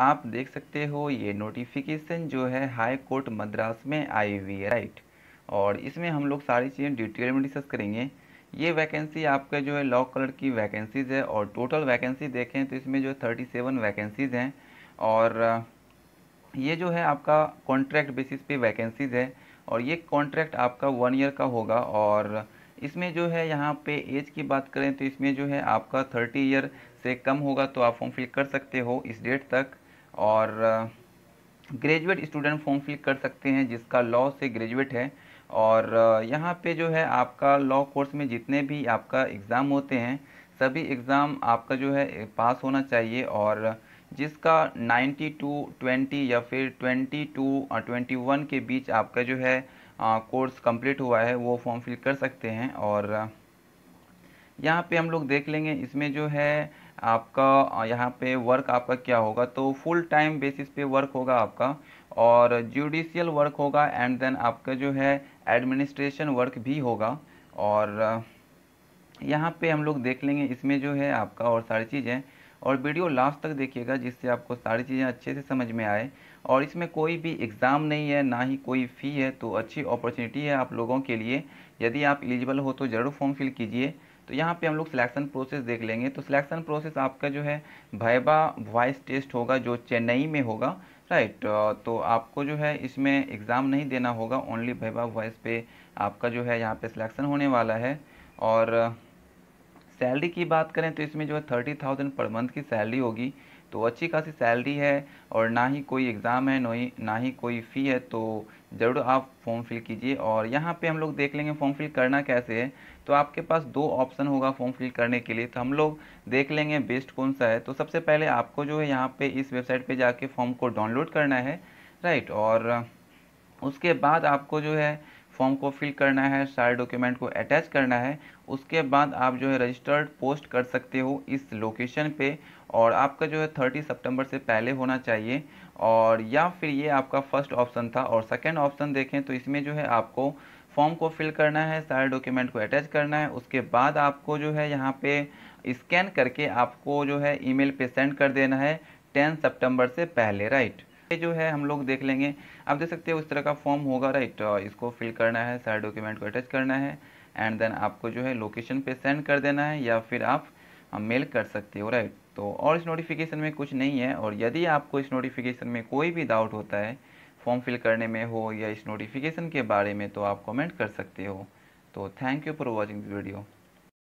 आप देख सकते हो ये नोटिफिकेशन जो है हाई कोर्ट मद्रास में आई हुई है राइट और इसमें हम लोग सारी चीज़ें डिटेल में डिस्कस करेंगे ये वैकेंसी आपके जो है लॉ कलर की वैकेंसीज़ है और टोटल वैकेंसी देखें तो इसमें जो थर्टी सेवन वैकेंसीज़ हैं और ये जो है आपका कॉन्ट्रैक्ट बेसिस पे वैकेंसीज़ है और ये कॉन्ट्रैक्ट आपका वन ईयर का होगा और इसमें जो है यहाँ पे एज की बात करें तो इसमें जो है आपका थर्टी ईयर से कम होगा तो आप फॉर्म फिल कर सकते हो इस डेट तक और ग्रेजुएट स्टूडेंट फॉर्म फिल कर सकते हैं जिसका लॉ से ग्रेजुएट है और यहाँ पे जो है आपका लॉ कोर्स में जितने भी आपका एग्ज़ाम होते हैं सभी एग्ज़ाम आपका जो है पास होना चाहिए और जिसका नाइन्टी टू 20 या फिर ट्वेंटी टू 21 के बीच आपका जो है कोर्स कंप्लीट हुआ है वो फॉर्म फिल कर सकते हैं और यहाँ पे हम लोग देख लेंगे इसमें जो है आपका यहाँ पे वर्क आपका क्या होगा तो फुल टाइम बेसिस पे वर्क होगा आपका और जुडिशियल वर्क होगा एंड देन आपका जो है एडमिनिस्ट्रेशन वर्क भी होगा और यहाँ पे हम लोग देख लेंगे इसमें जो है आपका और सारी चीज़ें और वीडियो लास्ट तक देखिएगा जिससे आपको सारी चीज़ें अच्छे से समझ में आए और इसमें कोई भी एग्ज़ाम नहीं है ना ही कोई फ़ी है तो अच्छी अपॉर्चुनिटी है आप लोगों के लिए यदि आप एलिजिबल हो तो ज़रूर फॉर्म फिल कीजिए तो यहाँ पे हम लोग सिलेक्शन प्रोसेस देख लेंगे तो सिलेक्शन प्रोसेस आपका जो है भैबा वॉइस टेस्ट होगा जो चेन्नई में होगा राइट तो आपको जो है इसमें एग्ज़ाम नहीं देना होगा ओनली भैबा वॉइस पे आपका जो है यहाँ पे सिलेक्शन होने वाला है और सैलरी की बात करें तो इसमें जो है थर्टी थाउजेंड पर मंथ की सैलरी होगी तो अच्छी खासी सैलरी है और ना ही कोई एग्ज़ाम है ना ही ना ही कोई फ़ी है तो ज़रूर आप फॉर्म फिल कीजिए और यहाँ पे हम लोग देख लेंगे फॉर्म फिल करना कैसे है तो आपके पास दो ऑप्शन होगा फॉर्म फिल करने के लिए तो हम लोग देख लेंगे बेस्ट कौन सा है तो सबसे पहले आपको जो है यहाँ पे इस वेबसाइट पे जाके फॉर्म को डाउनलोड करना है राइट और उसके बाद आपको जो है फॉर्म को फिल करना है सारे डॉक्यूमेंट को अटैच करना है उसके बाद आप जो है रजिस्टर्ड पोस्ट कर सकते हो इस लोकेशन पे और आपका जो है थर्टी सितंबर से पहले होना चाहिए और या फिर ये आपका फर्स्ट ऑप्शन था और सेकेंड ऑप्शन देखें तो इसमें जो है आपको फॉर्म को फिल करना है सारे डॉक्यूमेंट को अटैच करना है उसके बाद आपको जो है यहाँ पे स्कैन करके आपको जो है ईमेल पे सेंड कर देना है टेन सितंबर से पहले राइट ये जो है हम लोग देख लेंगे आप देख सकते हो उस तरह का फॉर्म होगा राइट तो इसको फिल करना है सारे डॉक्यूमेंट को अटैच करना है एंड देन आपको जो है लोकेशन पे सेंड कर देना है या फिर आप मेल कर सकते हो राइट तो और इस नोटिफिकेशन में कुछ नहीं है और यदि आपको इस नोटिफिकेशन में कोई भी डाउट होता है फॉर्म फिल करने में हो या इस नोटिफिकेशन के बारे में तो आप कमेंट कर सकते हो तो thank you for watching this video